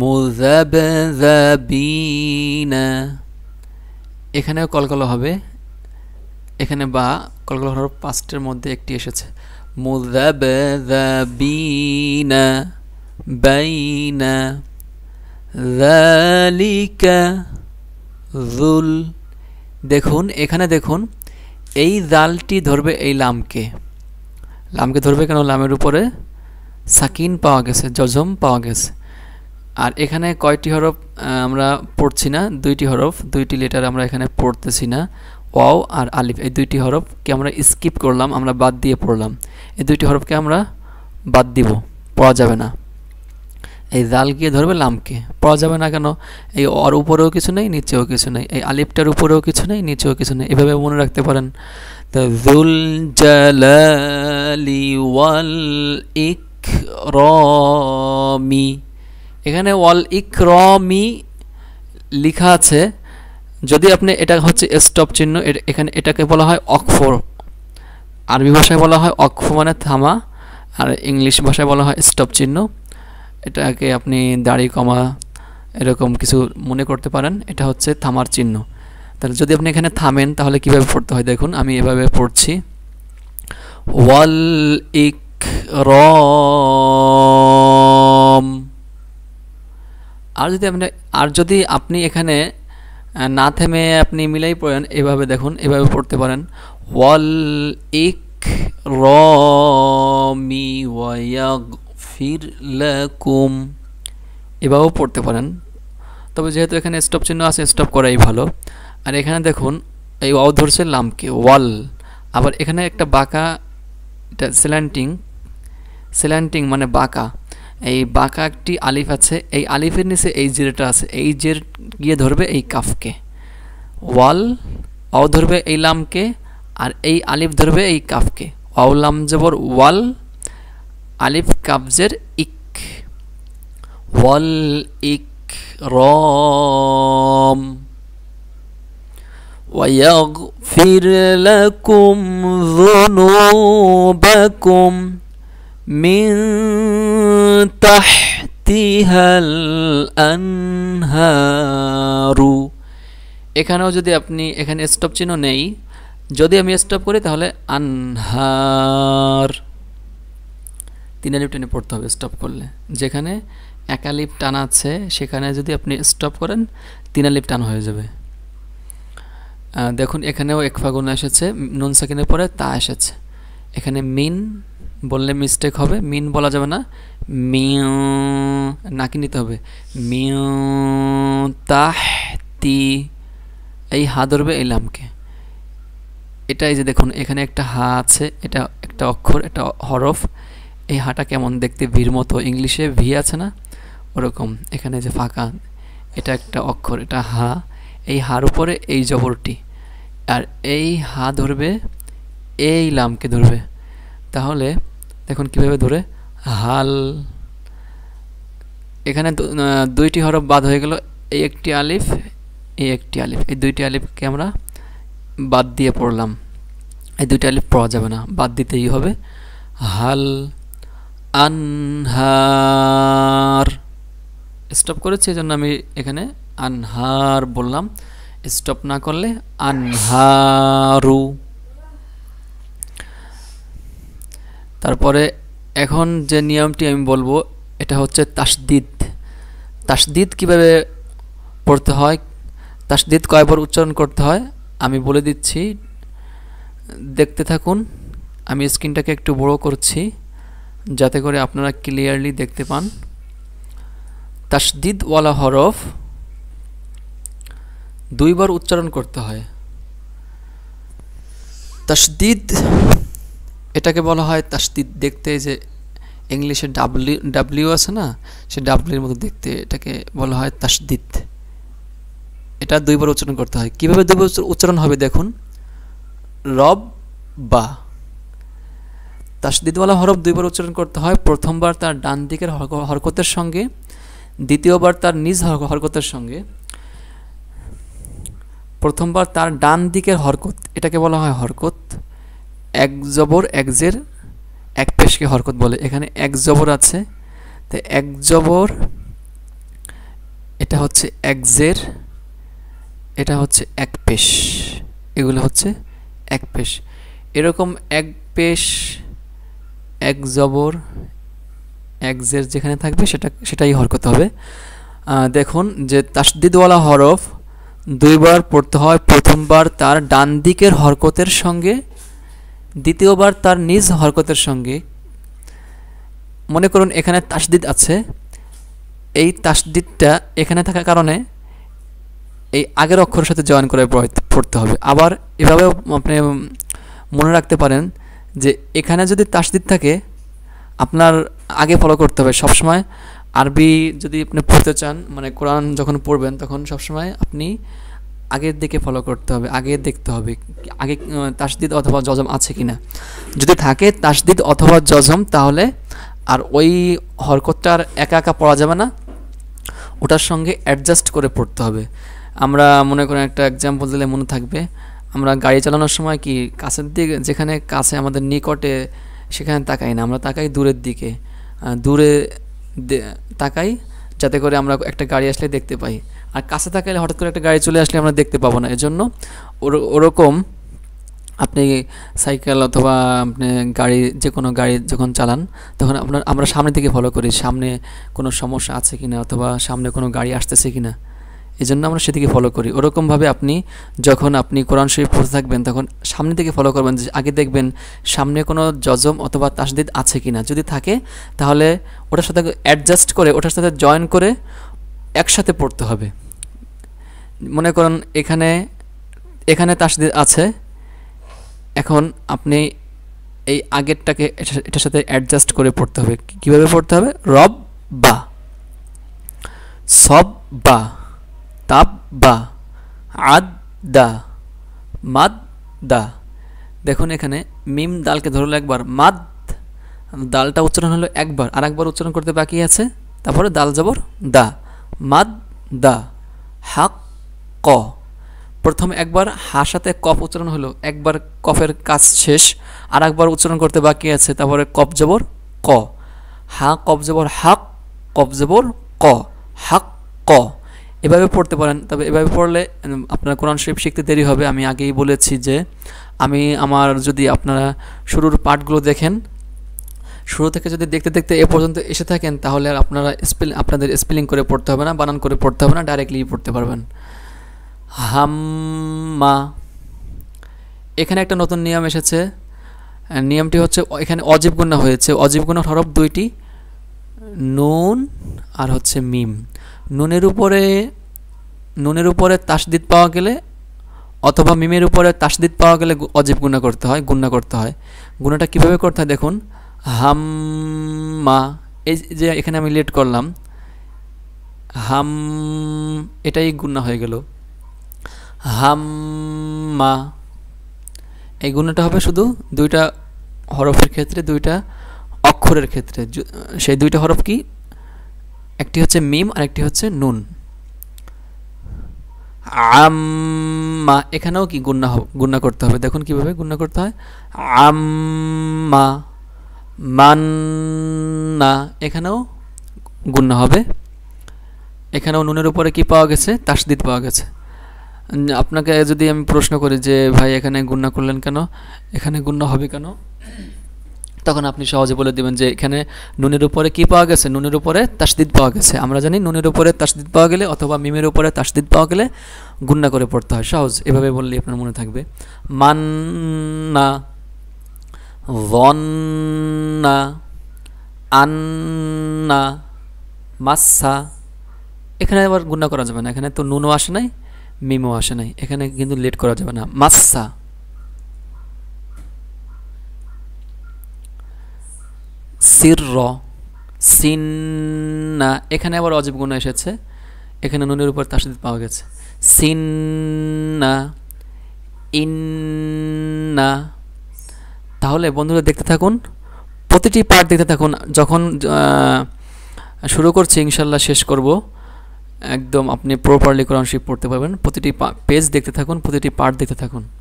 মুজাবজাবিনা এখানেও কলকলা হবে এখানে বা কলকলা হওয়ার পাঁচটার মধ্যে একটি এসেছে মুজাবজাবিনা বাইনা জালিকা জুল দেখুন এখানে দেখুন এই জালটি ধরবে এই লামকে লামকে ধরবে কেন লামের উপরে সাকিন পাওয়া গেছে জজম পাওয়া গেছে আর এখানে কয়টি হরফ আমরা পড়ছি না দুইটি হরফ দুইটি লেটার আমরা এখানে পড়তেছি না ওয়াও আর আলিফ এই দুইটি হরফকে আমরা স্কিপ করলাম আমরা বাদ দিয়ে পড়লাম এই দুইটি হরফকে আমরা বাদ দিব পড়া যাবে না এই জাল গিয়ে ধরবে লামকে পড়া যাবে না কেন এই অর উপরেও কিছু নেই নিচেও কিছু নেই এই আলিফটার উপরেও কিছু নেই নিচেও কিছু নেই এভাবে মনে রাখতে পারেন তো জুল জালালি ওয়াল ইকরামি এখানে ওয়াল ইক্রমি লিখা আছে যদি আপনি এটা হচ্ছে স্টপ চিহ্ন এখানে এটাকে বলা হয় অক্ষর আরবি ভাষায় বলা হয় অক্ষ মানে থামা আর ইংলিশ ভাষায় বলা হয় স্টপ চিহ্ন এটাকে আপনি দাড়ি কমা এরকম কিছু মনে করতে পারেন এটা হচ্ছে থামার চিহ্ন তাহলে যদি আপনি এখানে থামেন তাহলে কিভাবে পড়তে হয় দেখুন আমি এভাবে পড়ছি ওয়াল ইক রম আর যদি আপনি আর যদি আপনি এখানে না থেমে আপনি মিলাই পড়েন এভাবে দেখুন এভাবে পড়তে পারেন ওয়াল ইক রি ওয়াগ ফির কুম এভাবেও পড়তে পারেন তবে যেহেতু এখানে স্টপ চিহ্ন আছে স্টপ করাই ভালো আর এখানে দেখুন এই ওয়াও ধরছে লামকে ওয়াল আবার এখানে একটা বাঁকা এটা স্ল্যান্টিং স্ল্যান্টিং মানে বাঁকা এই বাঁকা একটি আলিফ আছে এই আলিফের নিচে এই জেরটা আছে এই জের গিয়ে ধরবে এই কাফকে ওয়াল অ ধরবে এই লামকে আর এই আলিফ ধরবে এই কাফকে ওয়াও লাম জবর ওয়াল আলিফ কাবজের ইক ওয়াল ইক রম ফির কুম ذنوبكم من তাহতিহা আনহারু এখানেও যদি আপনি এখানে স্টপ চিহ্ন নেই যদি আমি স্টপ করি তাহলে আনহার তিন আলিফ টেনে পড়তে হবে স্টপ করলে যেখানে এক আলিফ টান আছে সেখানে যদি আপনি স্টপ করেন তিন আলিফ টান হয়ে যাবে দেখুন এখানেও এক ফাগুন এসেছে নুন সেকেন্ডের পরে তা এসেছে এখানে মিন বললে মিস্টেক হবে মিন বলা যাবে না মিউ নাকি নিতে হবে মিউ তাহতি এই হা ধরবে এই লামকে এটা এই যে দেখুন এখানে একটা হা আছে এটা একটা অক্ষর এটা হরফ এই হাটা কেমন দেখতে ভির মতো ইংলিশে ভি আছে না ওরকম এখানে যে ফাঁকা এটা একটা অক্ষর এটা হা এই হার উপরে এই জবরটি আর এই হা ধরবে এই লামকে ধরবে তাহলে দেখুন কিভাবে ধরে হাল এখানে দুইটি হরফ বাদ হয়ে গেল এই একটি আলিফ এই একটি আলিফ এই দুইটি আলিফকে আমরা বাদ দিয়ে পড়লাম এই দুইটি আলিফ পড়া যাবে না বাদ দিতেই হবে হাল আনহার স্টপ করেছি এই জন্য আমি এখানে আনহার বললাম স্টপ না করলে আনহারু তারপরে এখন যে নিয়মটি আমি বলবো এটা হচ্ছে তাসদিদ তাসদিদ কিভাবে পড়তে হয় তাসদিদ কয়বার উচ্চারণ করতে হয় আমি বলে দিচ্ছি দেখতে থাকুন আমি স্ক্রিনটাকে একটু বড় করছি যাতে করে আপনারা ক্লিয়ারলি দেখতে পান তাসদিদওয়ালা হরফ দুইবার উচ্চারণ করতে হয় তাসদিদ এটাকে বলা হয় তাসদিদ দেখতে যে ইংলিশে ডাব্লিউ ডাব্লিউ আছে না সে ডাব্লিউর মতো দেখতে এটাকে বলা হয় তাসদিদ এটা দুইবার উচ্চারণ করতে হয় কীভাবে দুইবার উচ্চারণ হবে দেখুন রব বা তাসদিদওয়ালা হরফ দুইবার উচ্চারণ করতে হয় প্রথমবার তার ডান দিকের হরকতের সঙ্গে দ্বিতীয়বার তার নিজ হরকতের সঙ্গে প্রথমবার তার ডান দিকের হরকত এটাকে বলা হয় হরকত এক জবর এক জের এক পেশকে হরকত বলে এখানে এক জবর আছে তো এক জবর এটা হচ্ছে এক জের এটা হচ্ছে এক পেশ এগুলো হচ্ছে এক পেশ এরকম এক পেশ এক জবর এক জের যেখানে থাকবে সেটা সেটাই হরকত হবে দেখুন যে তাসদিদওয়ালা হরফ দুইবার পড়তে হয় প্রথমবার তার ডান দিকের হরকতের সঙ্গে দ্বিতীয়বার তার নিজ হরকতের সঙ্গে মনে করুন এখানে তাসদিদ আছে এই তাসদিদটা এখানে থাকার কারণে এই আগের অক্ষরের সাথে জয়েন করে পড়তে হবে আবার এভাবে আপনি মনে রাখতে পারেন যে এখানে যদি তাসদিদ থাকে আপনার আগে ফলো করতে হবে সবসময় আরবি যদি আপনি পড়তে চান মানে কোরআন যখন পড়বেন তখন সবসময় আপনি আগের দিকে ফলো করতে হবে আগে দেখতে হবে আগে তাসদিদ অথবা জজম আছে কি না যদি থাকে তাসদিদ অথবা জজম তাহলে আর ওই হরকতটার একা একা পড়া যাবে না ওটার সঙ্গে অ্যাডজাস্ট করে পড়তে হবে আমরা মনে করেন একটা এক্সাম্পল দিলে মনে থাকবে আমরা গাড়ি চালানোর সময় কি কাছের দিকে যেখানে কাছে আমাদের নিকটে সেখানে তাকাই না আমরা তাকাই দূরের দিকে দূরে তাকাই যাতে করে আমরা একটা গাড়ি আসলে দেখতে পাই আর কাছে থাকলে হঠাৎ করে একটা গাড়ি চলে আসলে আমরা দেখতে পাবো না এজন্য ওরকম আপনি সাইকেল অথবা আপনি গাড়ি যে কোনো গাড়ি যখন চালান তখন আপনার আমরা সামনে থেকে ফলো করি সামনে কোনো সমস্যা আছে কি না অথবা সামনে কোনো গাড়ি আসতেছে কি না এই জন্য আমরা সেদিকে ফলো করি ওরকমভাবে আপনি যখন আপনি কোরআন শরীফ পড়তে থাকবেন তখন সামনে থেকে ফলো করবেন যে আগে দেখবেন সামনে কোনো জজম অথবা তাসদিদ আছে কি না যদি থাকে তাহলে ওটার সাথে অ্যাডজাস্ট করে ওটার সাথে জয়েন করে একসাথে পড়তে হবে মনে করেন এখানে এখানে তাসদিদ আছে এখন আপনি এই আগেরটাকে এটার সাথে অ্যাডজাস্ট করে পড়তে হবে কিভাবে পড়তে হবে রব বা সব বা তাপ বা আদ দা মাদ দা দেখুন এখানে মিম দালকে ধরলো একবার মাদ দালটা উচ্চারণ হলো একবার আর একবার উচ্চারণ করতে বাকি আছে তারপরে দাল জবর দা মাদ দা হাক ক প্রথম একবার হা সাথে কফ উচ্চারণ হলো একবার কফের কাজ শেষ আর একবার উচ্চারণ করতে বাকি আছে তারপরে কফ জবর ক হা কফ জবর হাক কফ জবর ক হাক ক এভাবে পড়তে পারেন তবে এভাবে পড়লে আপনার কোরআন শরীফ শিখতে দেরি হবে আমি আগেই বলেছি যে আমি আমার যদি আপনারা শুরুর পাঠগুলো দেখেন শুরু থেকে যদি দেখতে দেখতে এ পর্যন্ত এসে থাকেন তাহলে আর আপনারা স্পেল আপনাদের স্পেলিং করে পড়তে হবে না বানান করে পড়তে হবে না ডাইরেক্টলি পড়তে পারবেন হাম্মা এখানে একটা নতুন নিয়ম এসেছে নিয়মটি হচ্ছে এখানে অজীব গুণা হয়েছে অজীব গুণা হরফ দুইটি নুন আর হচ্ছে মিম নুনের উপরে নুনের উপরে তাসদিদ পাওয়া গেলে অথবা মিমের উপরে তাসদিদ পাওয়া গেলে অজীব গুণা করতে হয় গুণা করতে হয় গুণাটা কীভাবে করতে হয় দেখুন হাম্মা এই যে এখানে আমি লেট করলাম হাম এটাই গুণা হয়ে গেল হাম্মা এই গুণাটা হবে শুধু দুইটা হরফের ক্ষেত্রে দুইটা অক্ষরের ক্ষেত্রে সেই দুইটা হরফ কি একটি হচ্ছে মিম আর একটি হচ্ছে নুন আম্মা এখানেও কি গুন্না গুন্না করতে হবে দেখুন কিভাবে গুন্না করতে হয় আম্মা মান্না এখানেও গুণ্য হবে এখানেও নুনের উপরে কি পাওয়া গেছে তাসদিদ পাওয়া গেছে আপনাকে যদি আমি প্রশ্ন করি যে ভাই এখানে গুণ্য করলেন কেন এখানে গুণ্য হবে কেন তখন আপনি সহজে বলে দেবেন যে এখানে নুনের উপরে কি পাওয়া গেছে নুনের উপরে তাসদিদ পাওয়া গেছে আমরা জানি নুনের উপরে তাসদিদ পাওয়া গেলে অথবা মিমের উপরে তাসদিদ পাওয়া গেলে গুণ্য করে পড়তে হয় সহজ এভাবে বললে আপনার মনে থাকবে মান্না ظن আন্না মাসা এখানে আবার গুণা করা যাবে না এখানে তো নুনও আসে নাই মিমও আসে নাই এখানে কিন্তু লেট করা যাবে না মাসা সির সিন্না এখানে আবার অজীব গুণা এসেছে এখানে নুনের উপর তার সাথে পাওয়া গেছে সিন্না ইন্না তাহলে বন্ধুরা দেখতে থাকুন প্রতিটি পার্ট দেখতে থাকুন যখন শুরু করছি ইনশাল্লাহ শেষ করব একদম আপনি প্রপারলি কোরআন শরীফ পড়তে পারবেন প্রতিটি পেজ দেখতে থাকুন প্রতিটি পার্ট দেখতে থাকুন